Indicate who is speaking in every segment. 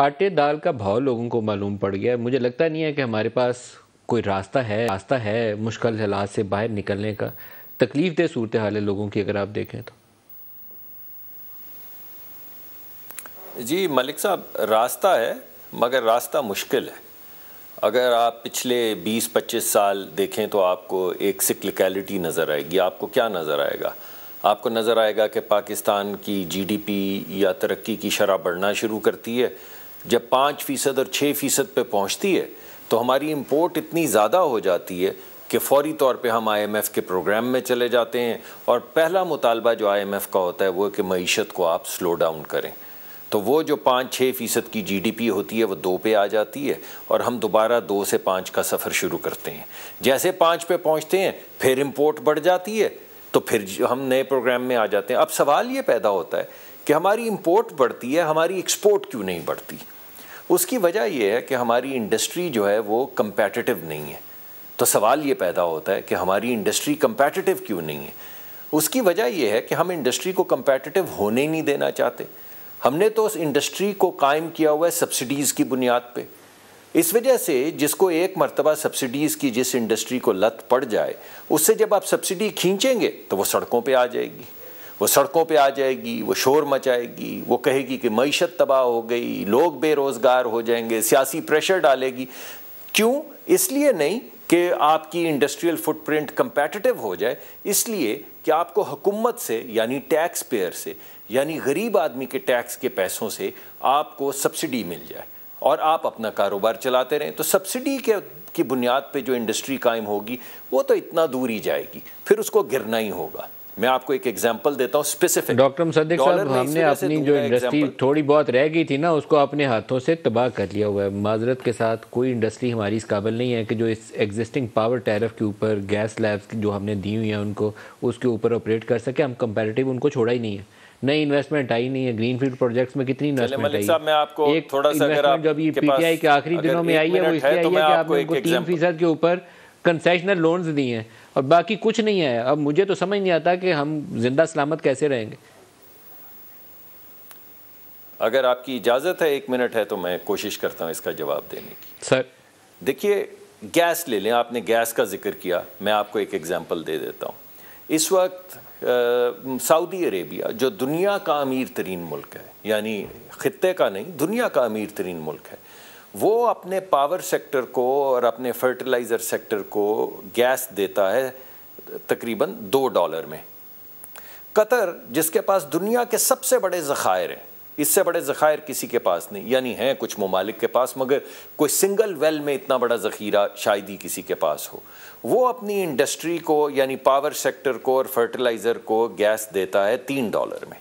Speaker 1: आटे दाल का भाव लोगों को मालूम पड़ गया मुझे लगता नहीं है कि हमारे पास कोई रास्ता है रास्ता है मुश्किल हालात से बाहर निकलने का तकलीफ दे सूरत हाल है लोगों की अगर आप देखें तो
Speaker 2: जी मलिक साहब रास्ता है मगर रास्ता मुश्किल है अगर आप पिछले 20-25 साल देखें तो आपको एक सिक्लिकलिटी नज़र आएगी आपको क्या नज़र आएगा आपको नज़र आएगा कि पाकिस्तान की जीडीपी या तरक्की की शरह बढ़ना शुरू करती है जब पाँच फ़ीसद और छः फ़ीसद पर पहुँचती है तो हमारी इम्पोर्ट इतनी ज़्यादा हो जाती है कि फौरी तौर पे हम आईएमएफ के प्रोग्राम में चले जाते हैं और पहला मुतालबा जो आईएमएफ का होता है वो कि मीशत को आप स्लो डाउन करें तो वो जो पाँच छः फ़ीसद की जीडीपी होती है वो दो पे आ जाती है और हम दोबारा दो से पाँच का सफ़र शुरू करते हैं जैसे पाँच पे पहुंचते हैं फिर इम्पोर्ट बढ़ जाती है तो फिर हम नए प्रोग्राम में आ जाते हैं अब सवाल ये पैदा होता है कि हमारी इम्पोर्ट बढ़ती है हमारी एक्सपोर्ट क्यों नहीं बढ़ती उसकी वजह यह है कि हमारी इंडस्ट्री जो है वो कंपेटिटिव नहीं है तो सवाल ये पैदा होता है कि हमारी इंडस्ट्री कंपेटिटिव क्यों नहीं है उसकी वजह यह है कि हम इंडस्ट्री को कंपेटिटिव होने नहीं देना चाहते हमने तो उस इंडस्ट्री को कायम किया हुआ है सब्सिडीज़ की बुनियाद पर इस वजह से जिसको एक मरतबा सब्सिडीज़ की जिस इंडस्ट्री को लत पड़ जाए उससे जब आप सब्सिडी खींचेंगे तो वो सड़कों पे आ जाएगी वो सड़कों पे आ जाएगी वो शोर मचाएगी वो कहेगी कि मीशत तबाह हो गई लोग बेरोज़गार हो जाएंगे सियासी प्रेशर डालेगी क्यों इसलिए नहीं कि आपकी इंडस्ट्रियल फुटप्रिंट कंपेटिटिव हो जाए इसलिए कि आपको हुकूमत से यानी टैक्स पेयर से यानी गरीब आदमी के टैक्स के पैसों से आपको सब्सिडी मिल जाए और आप अपना कारोबार चलाते रहें तो सब्सिडी के की बुनियाद पे जो इंडस्ट्री कायम होगी वो तो इतना दूर ही जाएगी फिर उसको गिरना ही होगा मैं आपको एक एग्जांपल देता हूँ स्पेसिफिक डॉक्टर सदीक साहब हमने अपनी जो इंडस्ट्री
Speaker 1: थोड़ी बहुत रह गई थी ना उसको अपने हाथों से तबाह कर लिया हुआ है माजरत के साथ कोई इंडस्ट्री हमारी इस काबिल नहीं है कि जो इस एग्जिस्टिंग पावर टैरफ के ऊपर गैस लैब्स जो हमने दी हुई हैं उनको उसके ऊपर ऑपरेट कर सके हम कंपेरेटिव उनको छोड़ा ही नहीं है नई इन्वेस्टमेंट आई नहीं है ग्रीन फील्ड प्रोजेक्ट्स में कितनी इन्वेस्टमेंट आई मैं
Speaker 2: आपको एक थोड़ा सा अगर आप जब ये पीटीआई के आखिरी दिनों में आई है वो इसलिए तो आई है कि आपको तीन
Speaker 1: फीसद के ऊपर कंसेशनल लोन्स दिए हैं और बाकी कुछ नहीं है अब मुझे तो समझ नहीं आता कि हम जिंदा सलामत कैसे रहेंगे
Speaker 2: अगर आपकी इजाज़त है एक मिनट है तो मैं कोशिश करता हूँ इसका जवाब देने की सर देखिए गैस ले लें आपने गैस का जिक्र किया मैं आपको एक एग्ज़ाम्पल दे देता हूँ इस वक्त सऊदी अरेबिया जो दुनिया का अमीर तरीन मुल्क है यानी ख़त्े का नहीं दुनिया का अमीर तरीन मुल्क है वो अपने पावर सेक्टर को और अपने फर्टिलाइज़र सेक्टर को गैस देता है तकरीबन दो डॉलर में कतर जिसके पास दुनिया के सबसे बड़े ज़ख़ायर हैं इससे बड़े ज़ख़ायर किसी के पास नहीं यानी हैं कुछ ममालिक के पास मगर कोई सिंगल वेल में इतना बड़ा ज़ख़ीरा शायद ही किसी के पास हो वो अपनी इंडस्ट्री को यानी पावर सेक्टर को और फर्टिलाइज़र को गैस देता है तीन डॉलर में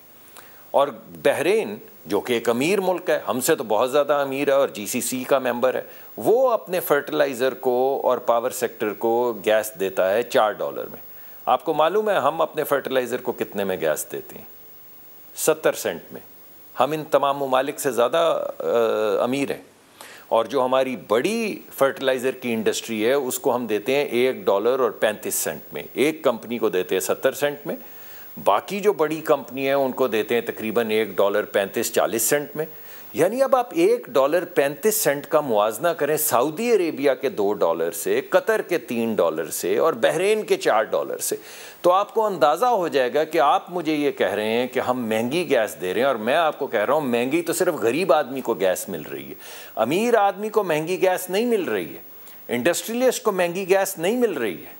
Speaker 2: और बहरेन जो कि एक अमीर मुल्क है हमसे तो बहुत ज़्यादा अमीर है और जीसीसी का मेंबर है वो अपने फर्टिलाइज़र को और पावर सेक्टर को गैस देता है चार डॉलर में आपको मालूम है हम अपने फर्टिलाइज़र को कितने में गैस देते हैं सत्तर सेंट में हम इन तमाम ममालिक से ज़्यादा अमीर हैं और जो हमारी बड़ी फर्टिलाइज़र की इंडस्ट्री है उसको हम देते हैं एक डॉलर और पैंतीस सेंट में एक कंपनी को देते हैं सत्तर सेंट में बाकी जो बड़ी कंपनी है उनको देते हैं तकरीबन एक डॉलर पैंतीस चालीस सेंट में यानी अब आप एक डॉलर पैंतीस सेंट का मुआजना करें सऊदी अरेबिया के दो डॉलर से कतर के तीन डॉलर से और बहरेन के चार डॉलर से तो आपको अंदाज़ा हो जाएगा कि आप मुझे ये कह रहे हैं कि हम महंगी गैस दे रहे हैं और मैं आपको कह रहा हूँ महंगी तो सिर्फ गरीब आदमी को गैस मिल रही है अमीर आदमी को महंगी गैस नहीं मिल रही है इंडस्ट्रियलिस्ट को महंगी गैस नहीं मिल रही है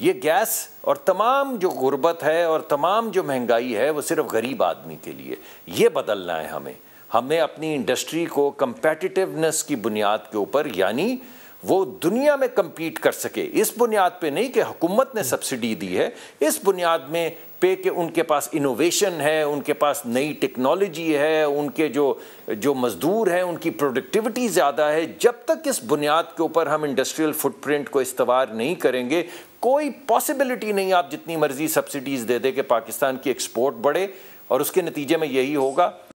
Speaker 2: ये गैस और तमाम जो गुर्बत है और तमाम जो महंगाई है वो सिर्फ गरीब आदमी के लिए ये बदलना है हमें हमें अपनी इंडस्ट्री को कंपेटिटिवनेस की बुनियाद के ऊपर यानी वो दुनिया में कम्पीट कर सके इस बुनियाद पे नहीं कि हुकूमत ने सब्सिडी दी है इस बुनियाद में पे कि उनके पास इनोवेशन है उनके पास नई टेक्नोलॉजी है उनके जो जो मज़दूर हैं उनकी प्रोडक्टिविटी ज़्यादा है जब तक इस बुनियाद के ऊपर हम इंडस्ट्रियल फुटप्रिंट को इस्तवार नहीं करेंगे कोई पॉसिबिलिटी नहीं आप जितनी मर्ज़ी सब्सिडीज़ दे दे कि पाकिस्तान की एक्सपोर्ट बढ़े और उसके नतीजे में यही होगा